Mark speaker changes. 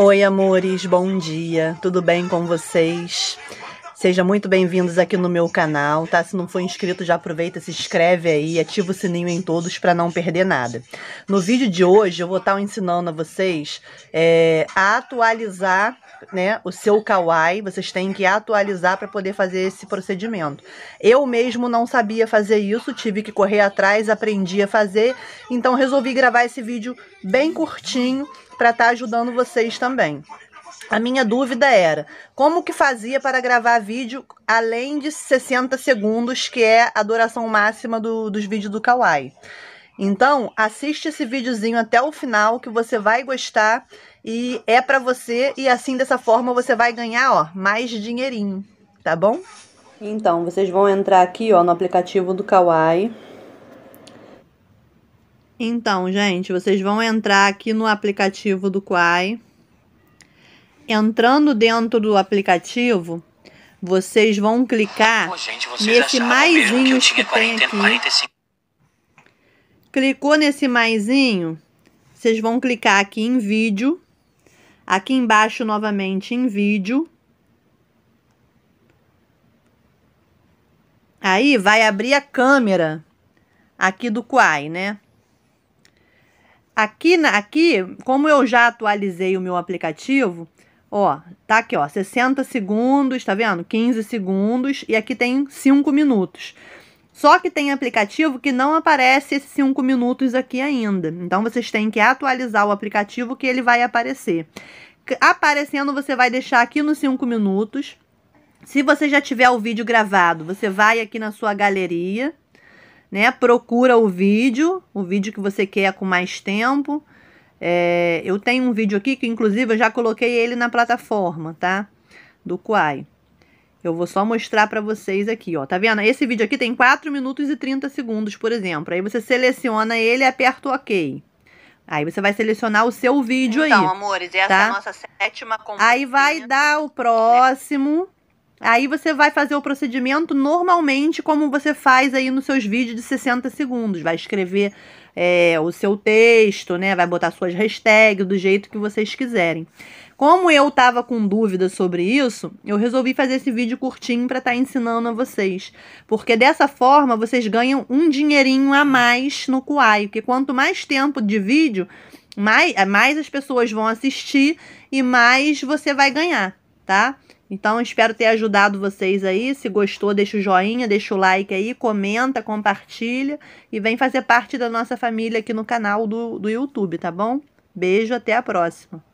Speaker 1: Oi, amores, bom dia, tudo bem com vocês? Sejam muito bem-vindos aqui no meu canal, tá? Se não for inscrito, já aproveita, se inscreve aí, ativa o sininho em todos para não perder nada. No vídeo de hoje, eu vou estar tá ensinando a vocês é, a atualizar né, o seu kawaii, vocês têm que atualizar para poder fazer esse procedimento. Eu mesmo não sabia fazer isso, tive que correr atrás, aprendi a fazer, então resolvi gravar esse vídeo bem curtinho para estar tá ajudando vocês também. A minha dúvida era como que fazia para gravar vídeo além de 60 segundos, que é a duração máxima do, dos vídeos do Kawaii. Então, assiste esse videozinho até o final que você vai gostar e é para você e assim dessa forma você vai ganhar, ó, mais dinheirinho, tá bom? Então, vocês vão entrar aqui, ó, no aplicativo do Kawaii. Então, gente, vocês vão entrar aqui no aplicativo do Kawaii. Entrando dentro do aplicativo, vocês vão clicar Pô, gente, vocês nesse maisinho que, que tem aqui. Clicou nesse maisinho, vocês vão clicar aqui em vídeo. Aqui embaixo, novamente, em vídeo. Aí, vai abrir a câmera aqui do Quai, né? Aqui, aqui, como eu já atualizei o meu aplicativo, ó, tá aqui, ó, 60 segundos, tá vendo? 15 segundos e aqui tem 5 minutos. Só que tem aplicativo que não aparece esses 5 minutos aqui ainda. Então vocês têm que atualizar o aplicativo que ele vai aparecer. Aparecendo, você vai deixar aqui nos 5 minutos. Se você já tiver o vídeo gravado, você vai aqui na sua galeria, né? Procura o vídeo, o vídeo que você quer com mais tempo. É, eu tenho um vídeo aqui que, inclusive, eu já coloquei ele na plataforma, tá? Do Quai. Eu vou só mostrar para vocês aqui, ó. Tá vendo? Esse vídeo aqui tem 4 minutos e 30 segundos, por exemplo. Aí você seleciona ele e aperta o OK. Aí você vai selecionar o seu vídeo então, aí. Então, amores, essa tá? é a nossa sétima Aí vai dar o próximo. Aí você vai fazer o procedimento normalmente como você faz aí nos seus vídeos de 60 segundos. Vai escrever é, o seu texto, né? Vai botar suas hashtags do jeito que vocês quiserem. Como eu tava com dúvida sobre isso, eu resolvi fazer esse vídeo curtinho para estar tá ensinando a vocês. Porque dessa forma vocês ganham um dinheirinho a mais no Kuai. Porque quanto mais tempo de vídeo, mais, mais as pessoas vão assistir e mais você vai ganhar, tá? Então, espero ter ajudado vocês aí. Se gostou, deixa o joinha, deixa o like aí, comenta, compartilha e vem fazer parte da nossa família aqui no canal do, do YouTube, tá bom? Beijo, até a próxima.